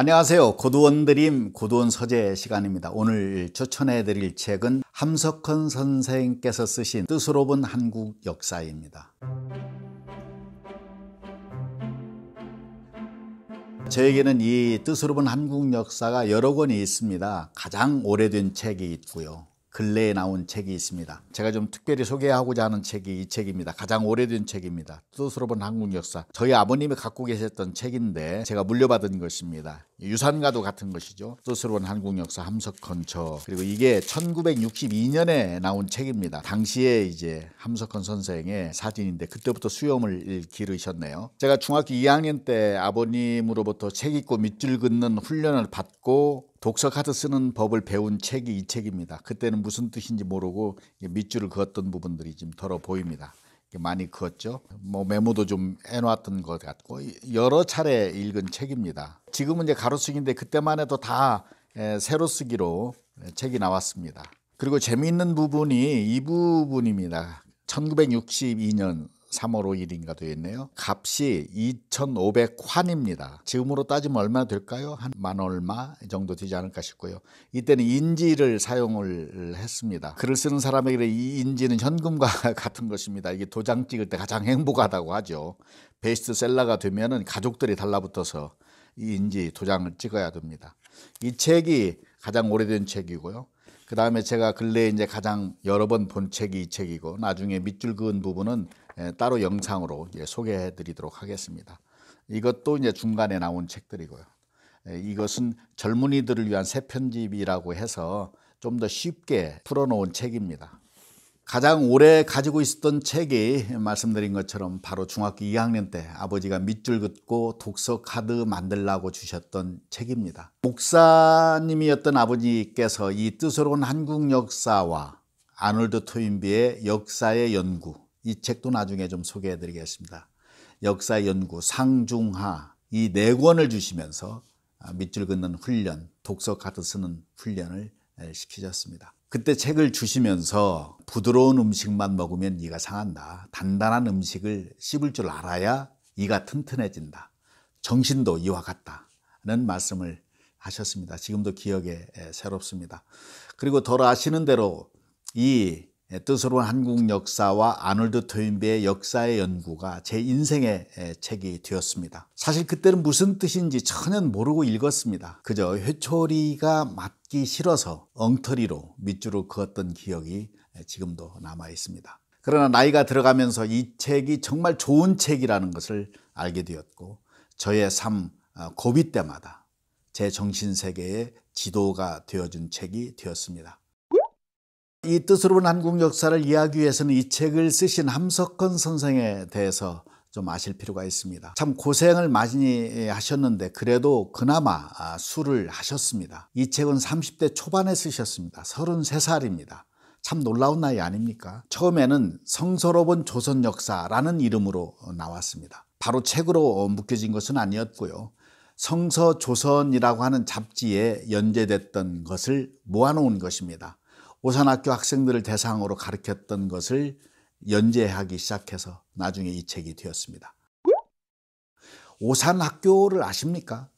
안녕하세요. 고두원 드림 고두원 서재 시간입니다. 오늘 추천해 드릴 책은 함석헌 선생께서 쓰신 뜻으로 본 한국 역사입니다. 저에게는 이 뜻으로 본 한국 역사가 여러 권이 있습니다. 가장 오래된 책이 있고요. 근래에 나온 책이 있습니다. 제가 좀 특별히 소개하고자 하는 책이 이 책입니다. 가장 오래된 책입니다. 뜻으로 본 한국 역사. 저희 아버님이 갖고 계셨던 책인데 제가 물려받은 것입니다. 유산가도 같은 것이죠. 뜻으로운 한국 역사 함석 건처 그리고 이게 1962년에 나온 책입니다. 당시에 이제 함석헌 선생의 사진인데 그때부터 수염을 기르셨네요. 제가 중학교 2학년 때 아버님으로부터 책 읽고 밑줄 긋는 훈련을 받고 독서 카드 쓰는 법을 배운 책이 이 책입니다. 그때는 무슨 뜻인지 모르고 밑줄을 그었던 부분들이 지금 덜어 보입니다. 많이 그었죠. 뭐 메모도 좀 해놨던 것 같고 여러 차례 읽은 책입니다. 지금은 이제 가로쓰기인데 그때만 해도 다 새로 쓰기로 책이 나왔습니다. 그리고 재미있는 부분이 이 부분입니다. 1962년 3월 5일인가 되어 있네요. 값이 2,500환입니다. 지금으로 따지면 얼마 될까요? 한 만 얼마 정도 되지 않을까 싶고요. 이때는 인지를 사용을 했습니다. 글을 쓰는 사람에게 이 인지는 현금과 같은 것입니다. 이게 도장 찍을 때 가장 행복하다고 하죠. 베스트셀러가 되면 가족들이 달라붙어서 이 인지 도장을 찍어야 됩니다. 이 책이 가장 오래된 책이고요. 그 다음에 제가 근래에 이제 가장 여러 번 본 책이 이 책이고 나중에 밑줄 그은 부분은 예, 따로 영상으로 예, 소개해드리도록 하겠습니다. 이것도 이제 중간에 나온 책들이고요. 예, 이것은 젊은이들을 위한 새 편집이라고 해서 좀 더 쉽게 풀어놓은 책입니다. 가장 오래 가지고 있었던 책이 말씀드린 것처럼 바로 중학교 2학년 때 아버지가 밑줄 긋고 독서 카드 만들라고 주셨던 책입니다. 목사님이었던 아버지께서 이뜻으로 한국 역사와 아놀드 토인비의 역사의 연구 이 책도 나중에 좀 소개해 드리겠습니다. 역사 연구 상중하 이 네 권을 주시면서 아, 밑줄 긋는 훈련, 독서 카드 쓰는 훈련을 시키셨습니다. 그때 책을 주시면서 부드러운 음식만 먹으면 이가 상한다. 단단한 음식을 씹을 줄 알아야 이가 튼튼해진다. 정신도 이와 같다는 말씀을 하셨습니다. 지금도 기억에 새롭습니다. 그리고 덜 아시는 대로 이 예, 뜻으로 한국 역사와 아놀드 토인비의 역사의 연구가 제 인생의 예, 책이 되었습니다. 사실 그때는 무슨 뜻인지 전혀 모르고 읽었습니다. 그저 회초리가 맞기 싫어서 엉터리로 밑줄을 그었던 기억이 예, 지금도 남아 있습니다. 그러나 나이가 들어가면서 이 책이 정말 좋은 책이라는 것을 알게 되었고 저의 삶 아, 고비 때마다 제 정신 세계의 지도가 되어준 책이 되었습니다. 이 뜻으로 본 한국 역사를 이해하기 위해서는 이 책을 쓰신 함석헌 선생에 대해서 좀 아실 필요가 있습니다. 참 고생을 많이 하셨는데 그래도 그나마 아, 수를 하셨습니다. 이 책은 30대 초반에 쓰셨습니다. 33살입니다. 참 놀라운 나이 아닙니까? 처음에는 성서로본 조선 역사라는 이름으로 나왔습니다. 바로 책으로 묶여진 것은 아니었고요. 성서 조선이라고 하는 잡지에 연재됐던 것을 모아놓은 것입니다. 오산학교 학생들을 대상으로 가르쳤던 것을 연재하기 시작해서 나중에 이 책이 되었습니다. 오산학교를 아십니까?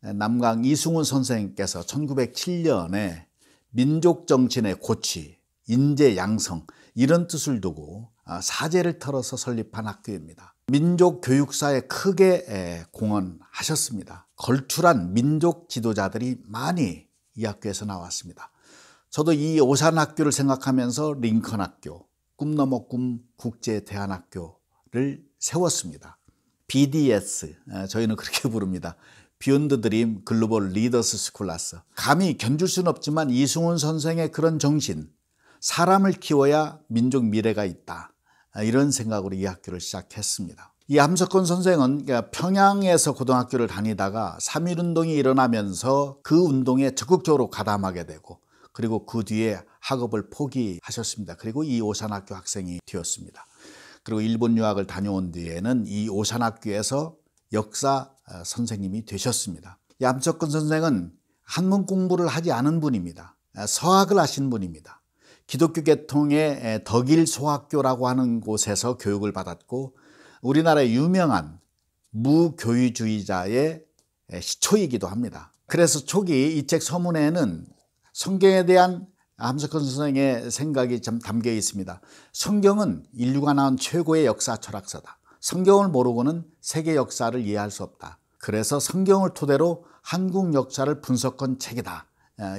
남강 이승훈 선생께서 님 1907년에 민족 정신의 고취, 인재 양성 이런 뜻을 두고 아, 사제를 털어서 설립한 학교입니다. 민족 교육사에 크게 공헌하셨습니다. 걸출한 민족 지도자들이 많이 이 학교에서 나왔습니다. 저도 이 오산학교를 생각하면서 링컨학교, 꿈넘어 꿈 국제대안학교를 세웠습니다. BDS, 저희는 그렇게 부릅니다. 비욘드 드림 글로벌 리더스 스쿨라스. 감히 견줄 수는 없지만 이승훈 선생의 그런 정신, 사람을 키워야 민족 미래가 있다. 이런 생각으로 이 학교를 시작했습니다. 이 함석권 선생은 그러니까 평양에서 고등학교를 다니다가 3.1운동이 일어나면서 그 운동에 적극적으로 가담하게 되고 그리고 그 뒤에 학업을 포기하셨습니다. 그리고 이 오산학교 학생이 되었습니다. 그리고 일본 유학을 다녀온 뒤에는 이 오산학교에서 역사 어, 선생님이 되셨습니다. 얌석근 선생은 한문 공부를 하지 않은 분입니다. 어, 서학을 하신 분입니다. 기독교 계통의 덕일 소학교라고 하는 곳에서 교육을 받았고 우리나라의 유명한 무교유주의자의 시초이기도 합니다. 그래서 초기 이 책 서문에는 성경에 대한 암석헌 선생의 생각이 참 담겨 있습니다. 성경은 인류가 낳은 최고의 역사 철학사다. 성경을 모르고는 세계 역사를 이해할 수 없다. 그래서 성경을 토대로 한국 역사를 분석한 책이다.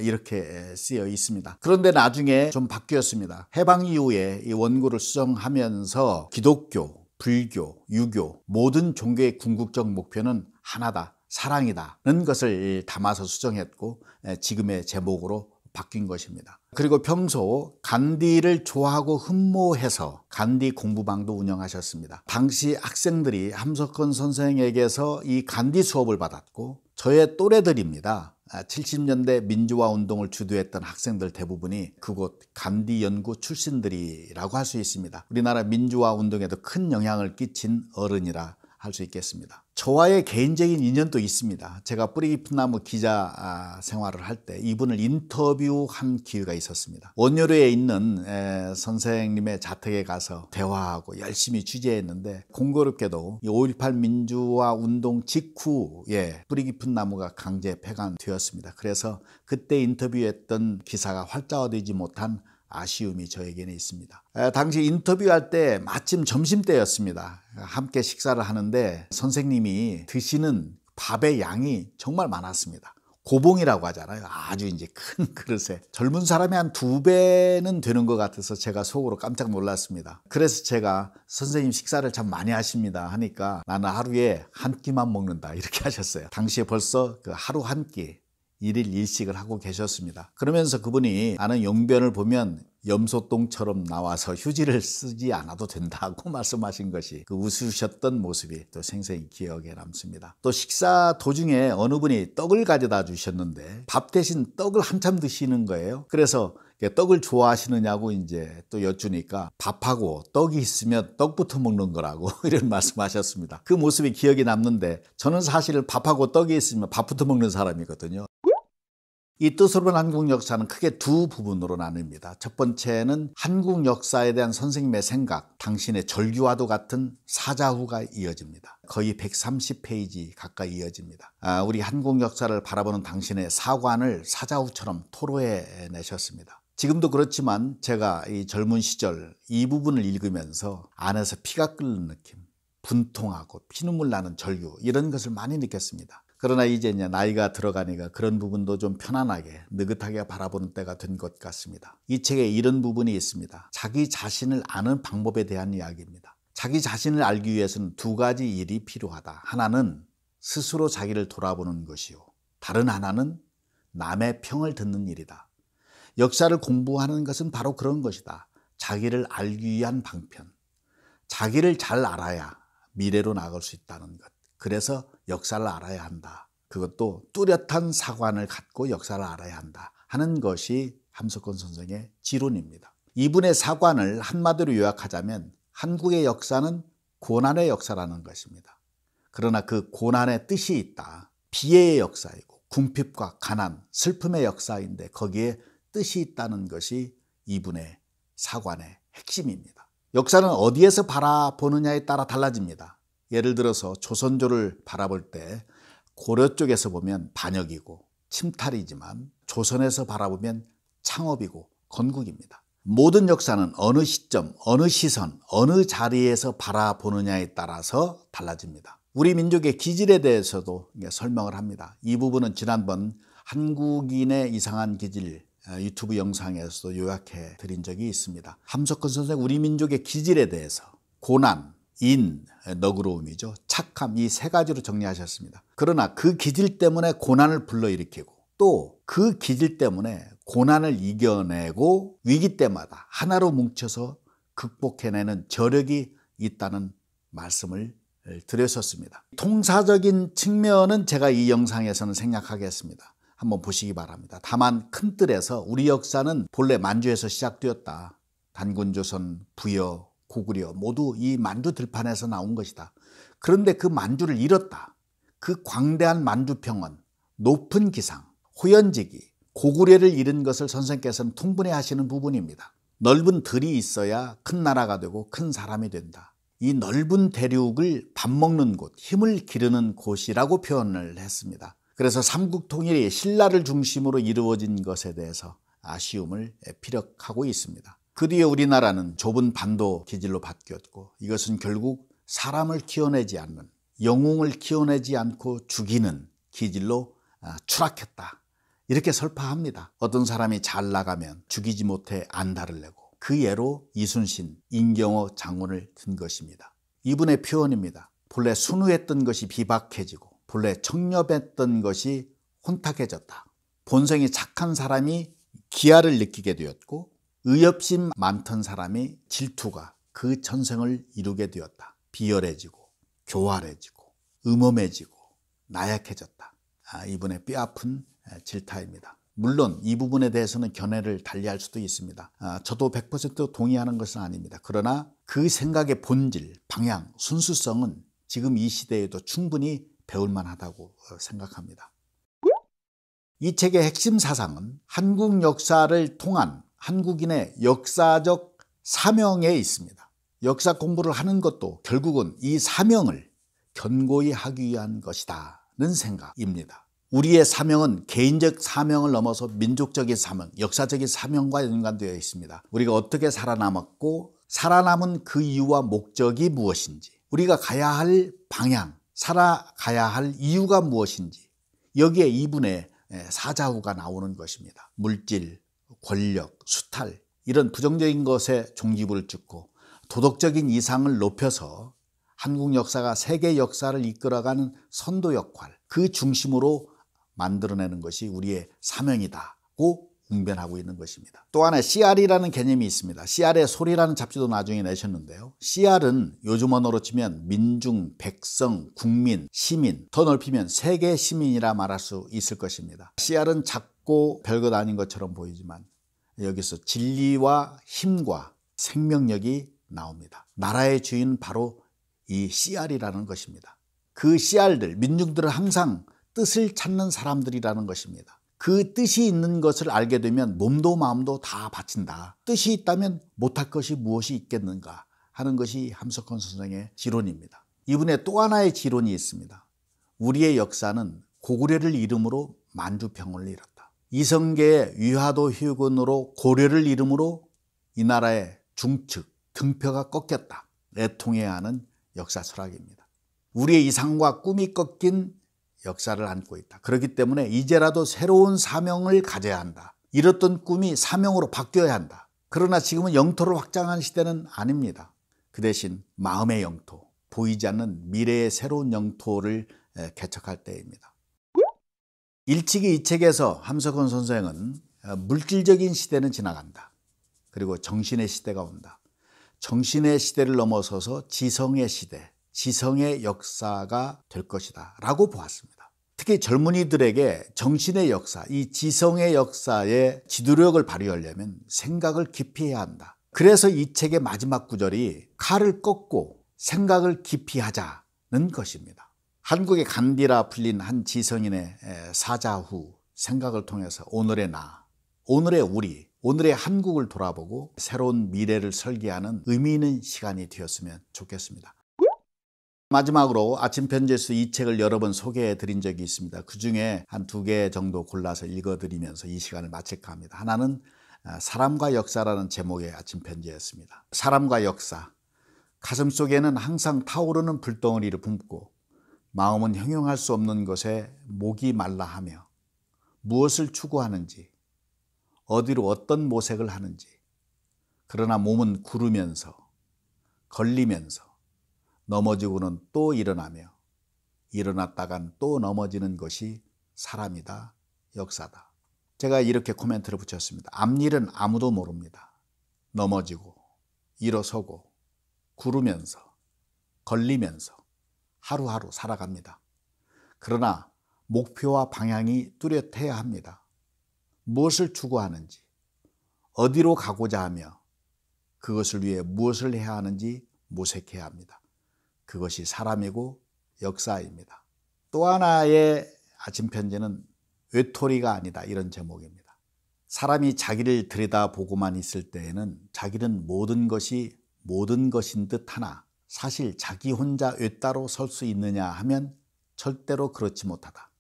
이렇게 쓰여 있습니다. 그런데 나중에 좀 바뀌었습니다. 해방 이후에 이 원고를 수정하면서 기독교, 불교, 유교 모든 종교의 궁극적 목표는 하나다. 사랑이다는 것을 담아서 수정했고 예, 지금의 제목으로 바뀐 것입니다. 그리고 평소 간디를 좋아하고 흠모해서 간디 공부방도 운영하셨습니다. 당시 학생들이 함석헌 선생에게서 이 간디 수업을 받았고 저의 또래들입니다. 70년대 아, 민주화 운동을 주도했던 학생들 대부분이 그곳 간디 연구 출신들이라고 할 수 있습니다. 우리나라 민주화 운동에도 큰 영향을 끼친 어른이라 할수 있겠습니다. 저와의 개인적인 인연도 있습니다. 제가 뿌리 깊은 나무 기자 아, 생활을 할 때 이분을 인터뷰한 기회가 있었습니다. 원효로에 있는 선생님의 자택에 가서 대화하고 열심히 취재했는데 공교롭게도 5.18 민주화 운동 직후에 뿌리 깊은 나무가 강제 폐간되었습니다. 그래서 그때 인터뷰했던 기사가 활자화되지 못한 아쉬움이 저에게는 있습니다. 당시 인터뷰할 때 마침 점심때였습니다. 함께 식사를 하는데 선생님이 드시는 밥의 양이 정말 많았습니다. 고봉이라고 하잖아요. 아주 이제 큰 그릇에. 젊은 사람이 한 두 배는 되는 것 같아서 제가 속으로 깜짝 놀랐습니다. 그래서 제가 선생님 식사를 참 많이 하십니다 하니까 나는 하루에 한 끼만 먹는다 이렇게 하셨어요. 당시에 벌써 그 하루 한 끼. 일일 일식을 하고 계셨습니다. 그러면서 그분이 나는 용변을 보면 염소똥처럼 나와서 휴지를 쓰지 않아도 된다고 말씀하신 것이 그 웃으셨던 모습이 또 생생히 기억에 남습니다. 또 식사 도중에 어느 분이 떡을 가져다 주셨는데 밥 대신 떡을 한참 드시는 거예요. 그래서 떡을 좋아하시느냐고 이제 또 여쭈니까 밥하고 떡이 있으면 떡부터 먹는 거라고 이런 말씀하셨습니다. 그 모습이 기억에 남는데 저는 사실 밥하고 떡이 있으면 밥부터 먹는 사람이거든요. 이 뜻으로 본 한국 역사는 크게 두 부분으로 나뉩니다. 첫 번째는 한국 역사에 대한 선생님의 생각, 당신의 절규와도 같은 사자후가 이어집니다. 거의 130페이지 가까이 이어집니다. 아, 우리 한국 역사를 바라보는 당신의 사관을 사자후처럼 토로해 내셨습니다. 지금도 그렇지만 제가 이 젊은 시절 이 부분을 읽으면서 안에서 피가 끓는 느낌, 분통하고 피눈물 나는 절규 이런 것을 많이 느꼈습니다. 그러나 이제 이제 나이가 들어가니까 그런 부분도 좀 편안하게 느긋하게 바라보는 때가 된 것 같습니다. 이 책에 이런 부분이 있습니다. 자기 자신을 아는 방법에 대한 이야기입니다. 자기 자신을 알기 위해서는 두 가지 일이 필요하다. 하나는 스스로 자기를 돌아보는 것이요. 다른 하나는 남의 평을 듣는 일이다. 역사를 공부하는 것은 바로 그런 것이다. 자기를 알기 위한 방편. 자기를 잘 알아야 미래로 나갈 수 있다는 것. 그래서 역사를 알아야 한다. 그것도 뚜렷한 사관을 갖고 역사를 알아야 한다. 하는 것이 함석권 선생의 지론입니다. 이분의 사관을 한마디로 요약하자면 한국의 역사는 고난의 역사라는 것입니다. 그러나 그 고난의 뜻이 있다. 비애의 역사이고 궁핍과 가난, 슬픔의 역사인데 거기에 뜻이 있다는 것이 이분의 사관의 핵심입니다. 역사는 어디에서 바라보느냐에 따라 달라집니다. 예를 들어서 조선조를 바라볼 때 고려 쪽에서 보면 반역이고 침탈이지만 조선에서 바라보면 창업이고 건국입니다. 모든 역사는 어느 시점, 어느 시선, 어느 자리에서 바라보느냐에 따라서 달라집니다. 우리 민족의 기질에 대해서도 설명을 합니다. 이 부분은 지난번 한국인의 이상한 기질 어, 유튜브 영상에서도 요약해 드린 적이 있습니다. 함석근 선생 우리 민족의 기질에 대해서 고난, 인, 너그러움이죠. 착함 이 세 가지로 정리하셨습니다. 그러나 그 기질 때문에 고난을 불러일으키고 또 그 기질 때문에 고난을 이겨내고 위기 때마다 하나로 뭉쳐서 극복해내는 저력이 있다는 말씀을 드렸었습니다. 통사적인 측면은 제가 이 영상에서는 생략하겠습니다. 한번 보시기 바랍니다. 다만 큰 틀에서 우리 역사는 본래 만주에서 시작되었다. 단군 조선 부여 고구려 모두 이 만주 들판에서 나온 것이다. 그런데 그 만주를 잃었다. 그 광대한 만주평원, 높은 기상, 호연지기, 고구려를 잃은 것을 선생께서는 통분해 하시는 부분입니다. 넓은 들이 있어야 큰 나라가 되고 큰 사람이 된다. 이 넓은 대륙을 밥 먹는 곳, 힘을 기르는 곳이라고 표현을 했습니다. 그래서 삼국통일이 신라를 중심으로 이루어진 것에 대해서 아쉬움을 피력하고 있습니다. 그 뒤에 우리나라는 좁은 반도 기질로 바뀌었고 이것은 결국 사람을 키워내지 않는 영웅을 키워내지 않고 죽이는 기질로 아, 추락했다. 이렇게 설파합니다. 어떤 사람이 잘 나가면 죽이지 못해 안달을 내고 그 예로 이순신, 인경호 장군을 든 것입니다. 이분의 표현입니다. 본래 순우했던 것이 비박해지고 본래 청렴했던 것이 혼탁해졌다. 본성이 착한 사람이 기아를 느끼게 되었고 의협심 많던 사람의 질투가 그 전생을 이루게 되었다. 비열해지고 교활해지고 음험해지고 나약해졌다. 아, 이분의 뼈아픈 질타입니다. 물론 이 부분에 대해서는 견해를 달리할 수도 있습니다. 아, 저도 100% 동의하는 것은 아닙니다. 그러나 그 생각의 본질, 방향, 순수성은 지금 이 시대에도 충분히 배울만 하다고 어, 생각합니다. 이 책의 핵심 사상은 한국 역사를 통한 한국인의 역사적 사명에 있습니다. 역사 공부를 하는 것도 결국은 이 사명을 견고히 하기 위한 것이다는 생각입니다. 우리의 사명은 개인적 사명을 넘어서 민족적인 사명, 역사적인 사명과 연관되어 있습니다. 우리가 어떻게 살아남았고 살아남은 그 이유와 목적이 무엇인지, 우리가 가야 할 방향, 살아가야 할 이유가 무엇인지 여기에 이분의 사자후가 나오는 것입니다. 물질, 권력, 수탈 이런 부정적인 것에 종기부를 찍고 도덕적인 이상을 높여서 한국 역사가 세계 역사를 이끌어가는 선도 역할 그 중심으로 만들어내는 것이 우리의 사명이다고 웅변하고 있는 것입니다. 또 하나 CR이라는 개념이 있습니다. CR의 소리라는 잡지도 나중에 내셨는데요. CR은 요즘 언어로 치면 민중, 백성, 국민, 시민 더 넓히면 세계 시민이라 말할 수 있을 것입니다. CR은 작 작고 별것 아닌 것처럼 보이지만 여기서 진리와 힘과 생명력이 나옵니다. 나라의 주인 바로 이 씨알이라는 것입니다. 그 씨알들, 민중들은 항상 뜻을 찾는 사람들이라는 것입니다. 그 뜻이 있는 것을 알게 되면 몸도 마음도 다 바친다. 뜻이 있다면 못할 것이 무엇이 있겠는가 하는 것이 함석헌 선생의 지론입니다. 이분의 또 하나의 지론이 있습니다. 우리의 역사는 고구려를 이름으로 만주평을 잃었다. 이성계의 위화도 휴군으로 고려를 이름으로 이 나라의 중측, 등표가 꺾였다. 애통해야 하는 역사 철학입니다. 우리의 이상과 꿈이 꺾인 역사를 안고 있다. 그렇기 때문에 이제라도 새로운 사명을 가져야 한다. 잃었던 꿈이 사명으로 바뀌어야 한다. 그러나 지금은 영토를 확장한 시대는 아닙니다. 그 대신 마음의 영토, 보이지 않는 미래의 새로운 영토를 개척할 때입니다. 일찍이 이 책에서 함석헌 선생은 어, 물질적인 시대는 지나간다. 그리고 정신의 시대가 온다. 정신의 시대를 넘어서서 지성의 시대, 지성의 역사가 될 것이다. 라고 보았습니다. 특히 젊은이들에게 정신의 역사, 이 지성의 역사에 지도력을 발휘하려면 생각을 깊이 해야 한다. 그래서 이 책의 마지막 구절이 칼을 꺾고 생각을 깊이 하자는 것입니다. 한국의 간디라 불린 한 지성인의 사자후 생각을 통해서 오늘의 나, 오늘의 우리, 오늘의 한국을 돌아보고 새로운 미래를 설계하는 의미 있는 시간이 되었으면 좋겠습니다. 마지막으로 아침 편지에서 이 책을 여러 번 소개해 드린 적이 있습니다. 그 중에 한 두 개 정도 골라서 읽어 드리면서 이 시간을 마칠까 합니다. 하나는 아, 사람과 역사라는 제목의 아침 편지였습니다. 사람과 역사. 가슴 속에는 항상 타오르는 불덩어리를 품고 마음은 형용할 수 없는 것에 목이 말라하며 무엇을 추구하는지 어디로 어떤 모색을 하는지 그러나 몸은 구르면서 걸리면서 넘어지고는 또 일어나며 일어났다간 또 넘어지는 것이 사람이다 역사다 제가 이렇게 코멘트를 붙였습니다 앞일은 아무도 모릅니다 넘어지고 일어서고 구르면서 걸리면서 하루하루 살아갑니다. 그러나 목표와 방향이 뚜렷해야 합니다. 무엇을 추구하는지, 어디로 가고자 하며 그것을 위해 무엇을 해야 하는지 모색해야 합니다. 그것이 사람이고 역사입니다. 또 하나의 아침 편지는 외톨이가 아니다 이런 제목입니다. 사람이 자기를 들여다보고만 있을 때에는 자기는 모든 것이 모든 것인 듯 하나 사실 자기 혼자 외따로 설 수 있느냐 하면 절대로 그렇지 못하다.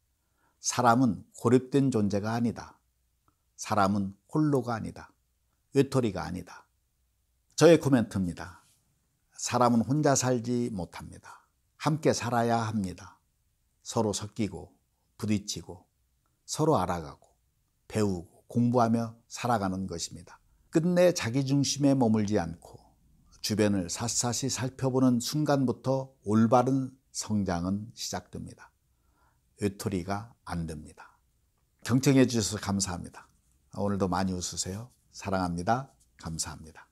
사람은 고립된 존재가 아니다. 사람은 홀로가 아니다. 외톨이가 아니다. 저의 코멘트입니다. 사람은 혼자 살지 못합니다. 함께 살아야 합니다. 서로 섞이고 부딪히고 서로 알아가고 배우고 공부하며 살아가는 것입니다. 끝내 자기 중심에 머물지 않고 주변을 샅샅이 살펴보는 순간부터 올바른 성장은 시작됩니다. 외톨이가 안 됩니다. 경청해 주셔서 감사합니다. 오늘도 많이 웃으세요. 사랑합니다. 감사합니다.